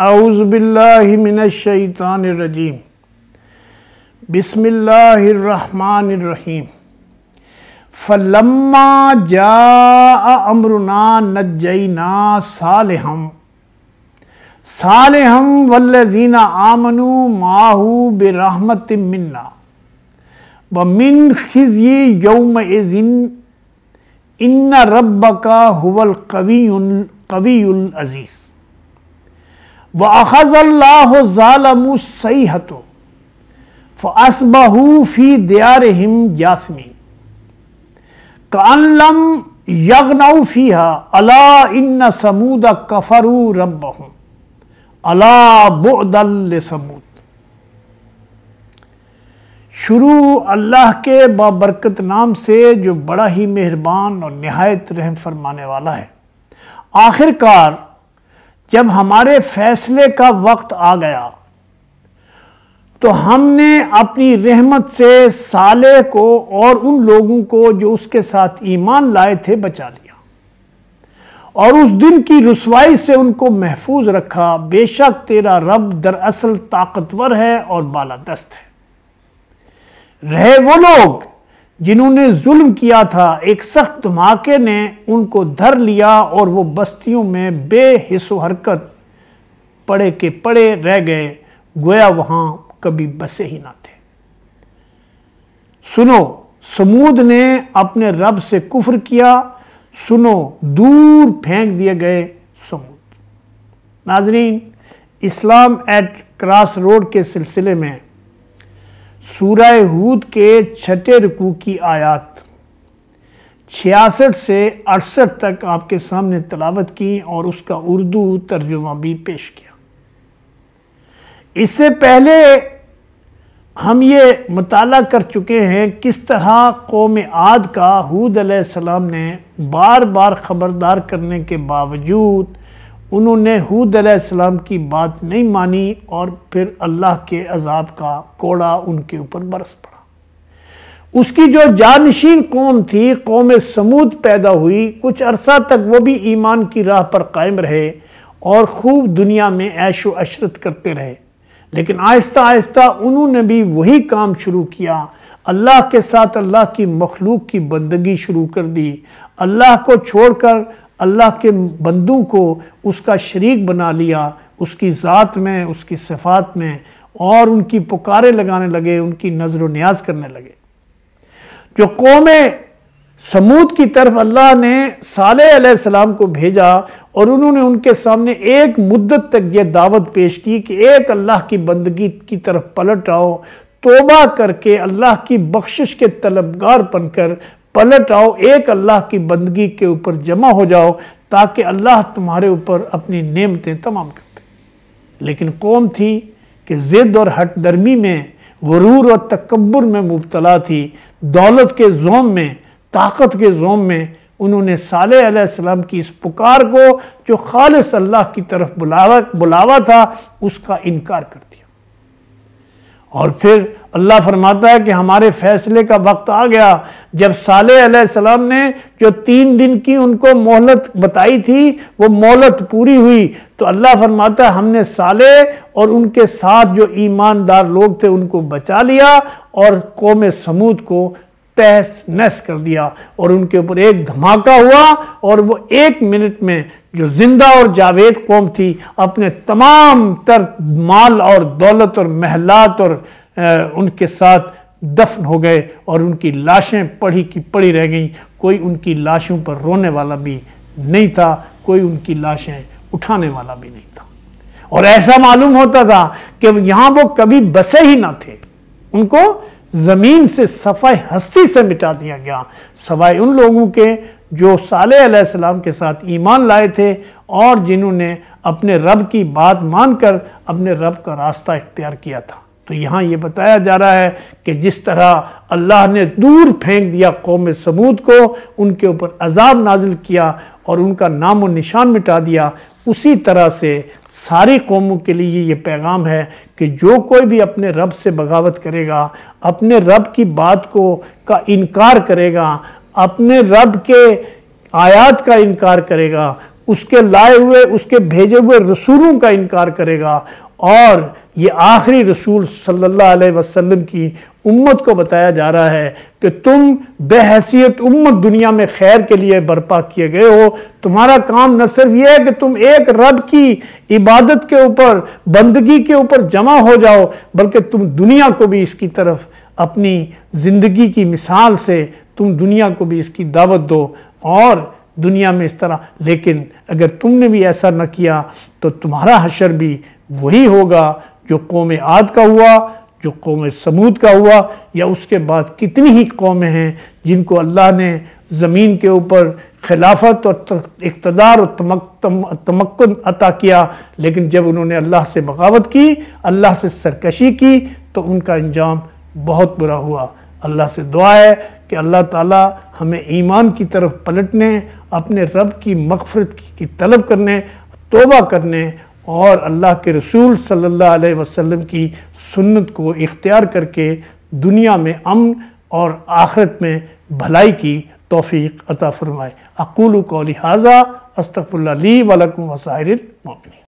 أعوذ بالله من الشيطان الرجيم بسم الله الرحمن الرحيم فلما جاء أمرنا نجينا صالحا صالحا والذين آمنوا معه برحمة منا ومن خزي يومئذ إن ربك هو القوي القوي العزيز व अखज़ल्लाम सही हतो फ़सबहू फ़ी दियार हिम यासमी कम यगनऊ फ़ीहा अला इन समूद कफरू रब अला समूद शुरू अल्लाह के बाबरकत नाम से जो बड़ा ही मेहरबान और नहायत रहम फरमाने वाला है आखिरकार जब हमारे फैसले का वक्त आ गया तो हमने अपनी रहमत से साले को और उन लोगों को जो उसके साथ ईमान लाए थे बचा लिया और उस दिन की रसवाई से उनको महफूज रखा बेशक तेरा रब दरअसल ताकतवर है और बाला दस्त है रहे वो लोग जिन्होंने जुल्म किया था एक सख्त धमाके ने उनको धर लिया और वो बस्तियों में बेहिसो हरकत पड़े के पड़े रह गए गोया वहां कभी बसे ही ना थे सुनो समूद ने अपने रब से कुफर किया सुनो दूर फेंक दिए गए समूद नाजरीन इस्लाम एट क्रॉस रोड के सिलसिले में सूरह हूद के छठे रुकू की आयात छियासठ से अड़सठ तक आपके सामने तलावत की और उसका उर्दू तर्जुमा भी पेश किया इससे पहले हम ये मताल कर चुके हैं किस तरह कौम आद का हूद सलाम ने बार बार ख़बरदार करने के बावजूद उन्होंने हूद अलैहिस्सलाम की बात नहीं मानी और फिर अल्लाह के अजाब का कोड़ा उनके ऊपर बरस पड़ा उसकी जो जानशीन कौम थी कौम समूद पैदा हुई कुछ अरसा तक वो भी ईमान की राह पर कायम रहे और खूब दुनिया में ऐश अशरत करते रहे लेकिन आहिस्ता आहिस्ता उन्होंने भी वही काम शुरू किया अल्लाह के साथ अल्लाह की मखलूक की बंदगी शुरू कर दी अल्लाह को छोड़कर अल्लाह के बंदू को उसका शरीक बना लिया उसकी ज़ात में उसकी सफ़ात में और उनकी पुकारे लगाने लगे उनकी नजर न्याज करने लगे जो कौम समूद की तरफ अल्लाह ने साले सलाम को भेजा और उन्होंने उनके सामने एक मुद्दत तक यह दावत पेश की कि एक अल्लाह की बंदगी की तरफ पलट आओ तोबा करके अल्लाह की बख्शिश के तलबगार बनकर पलट आओ एक अल्लाह की बंदगी के ऊपर जमा हो जाओ ताकि अल्लाह तुम्हारे ऊपर अपनी नेमतें तमाम कर दे लेकिन कौम थी कि ज़िद और हट दर्मी में गुरूर और तकबर में मुबतला थी दौलत के जोम में ताकत के जोम में उन्होंने सालेम की इस पुकार को जो खालिस अल्लाह की तरफ बुलावा बुलावा था उसका इनकार कर दिया और फिर अल्लाह फरमाता है कि हमारे फैसले का वक्त आ गया जब सलाम ने जो तीन दिन की उनको मोहलत बताई थी वो मोहलत पूरी हुई तो अल्लाह फरमाता है हमने साले और उनके साथ जो ईमानदार लोग थे उनको बचा लिया और कौम समूद को तहस नहस कर दिया और उनके ऊपर एक धमाका हुआ और वो एक मिनट में जो जिंदा और जावेद कौम थी अपने तमाम तर माल और दौलत और महलात और आ, उनके साथ दफन हो गए और उनकी लाशें पड़ी की पड़ी रह गईं कोई उनकी लाशों पर रोने वाला भी नहीं था कोई उनकी लाशें उठाने वाला भी नहीं था और ऐसा मालूम होता था कि यहाँ वो कभी बसे ही ना थे उनको ज़मीन से सफ़ाई हस्ती से मिटा दिया गया सवाए उन लोगों के जो सालेम के साथ ईमान लाए थे और जिन्होंने अपने रब की बात मानकर अपने रब का रास्ता इख्तियार किया था तो यहाँ ये बताया जा रहा है कि जिस तरह अल्लाह ने दूर फेंक दिया कौम सबूत को उनके ऊपर अजाब नाजिल किया और उनका नाम और निशान मिटा दिया उसी तरह से सारी कौमों के लिए ये पैगाम है कि जो कोई भी अपने रब से बगावत करेगा अपने रब की बात को का इनकार करेगा अपने रब के आयात का इनकार करेगा उसके लाए हुए उसके भेजे हुए रसूलों का इनकार करेगा और ये आखिरी रसूल सल्लल्लाहु अलैहि वसल्लम की उम्मत को बताया जा रहा है कि तुम बेहसीत उम्मत दुनिया में खैर के लिए बर्पा किए गए हो तुम्हारा काम न सिर्फ ये है कि तुम एक रब की इबादत के ऊपर बंदगी के ऊपर जमा हो जाओ बल्कि तुम दुनिया को भी इसकी तरफ अपनी ज़िंदगी की मिसाल से तुम दुनिया को भी इसकी दावत दो और दुनिया में इस तरह लेकिन अगर तुमने भी ऐसा न किया तो तुम्हारा हशर भी वही होगा जो कौम आद का हुआ जो कौम समूद का हुआ या उसके बाद कितनी ही कौमें हैं जिनको अल्लाह ने ज़मीन के ऊपर खिलाफत और इकतदार और तमक तमक्न अता किया लेकिन जब उन्होंने अल्लाह से बगावत की अल्लाह से सरकशी की तो उनका अंजाम बहुत बुरा हुआ अल्लाह से दुआ है कि अल्लाह ताला हमें ईमान की तरफ पलटने अपने रब की मकफरत की तलब करने तोबा करने और अल्लाह के रसूल सल्लल्लाहु अलैहि वसल्लम की सुन्नत को इख्तियार करके दुनिया में अमन और आखिरत में भलाई की तोफ़ी अता फ़रमाए अकूल कौली हाजा अस्तफ़ुल्ली वालकम वसाहिर मोमिन